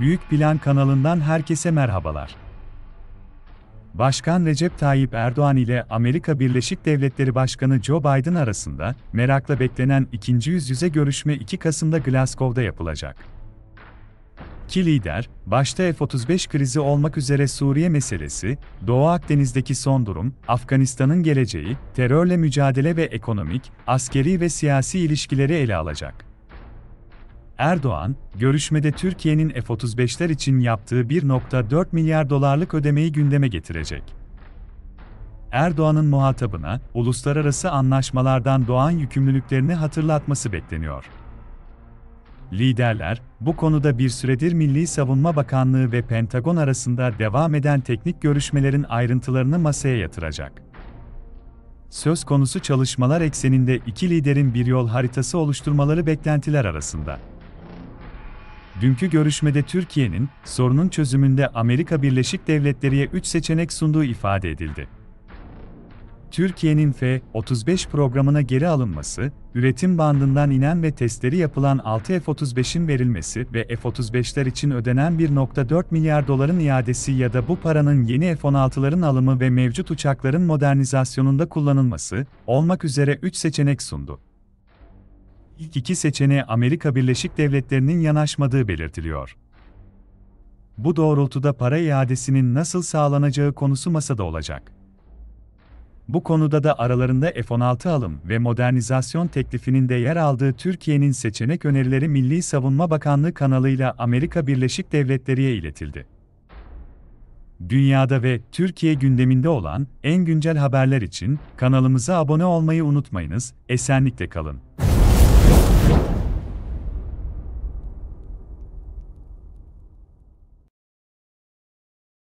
Büyük Plan kanalından herkese merhabalar. Başkan Recep Tayyip Erdoğan ile Amerika Birleşik Devletleri Başkanı Joe Biden arasında merakla beklenen ikinci yüz yüze görüşme 2 Kasım'da Glasgow'da yapılacak. İki lider, başta F-35 krizi olmak üzere Suriye meselesi, Doğu Akdeniz'deki son durum, Afganistan'ın geleceği, terörle mücadele ve ekonomik, askeri ve siyasi ilişkileri ele alacak. Erdoğan, görüşmede Türkiye'nin F-35'ler için yaptığı 1.4 milyar dolarlık ödemeyi gündeme getirecek. Erdoğan'ın muhatabına, uluslararası anlaşmalardan doğan yükümlülüklerini hatırlatması bekleniyor. Liderler, bu konuda bir süredir Milli Savunma Bakanlığı ve Pentagon arasında devam eden teknik görüşmelerin ayrıntılarını masaya yatıracak. Söz konusu çalışmalar ekseninde iki liderin bir yol haritası oluşturmaları beklentiler arasında. Dünkü görüşmede Türkiye'nin sorunun çözümünde Amerika Birleşik Devletleri'ye 3 seçenek sunduğu ifade edildi. Türkiye'nin F-35 programına geri alınması, üretim bandından inen ve testleri yapılan 6 F-35'in verilmesi ve F-35'ler için ödenen 1.4 milyar doların iadesi ya da bu paranın yeni F-16'ların alımı ve mevcut uçakların modernizasyonunda kullanılması olmak üzere 3 seçenek sundu. İlk iki seçeneğe Amerika Birleşik Devletleri'nin yanaşmadığı belirtiliyor. Bu doğrultuda para iadesinin nasıl sağlanacağı konusu masada olacak. Bu konuda da aralarında F-16 alım ve modernizasyon teklifinin de yer aldığı Türkiye'nin seçenek önerileri Milli Savunma Bakanlığı kanalıyla Amerika Birleşik Devletleri'ye iletildi. Dünyada ve Türkiye gündeminde olan en güncel haberler için kanalımıza abone olmayı unutmayınız, esenlikle kalın.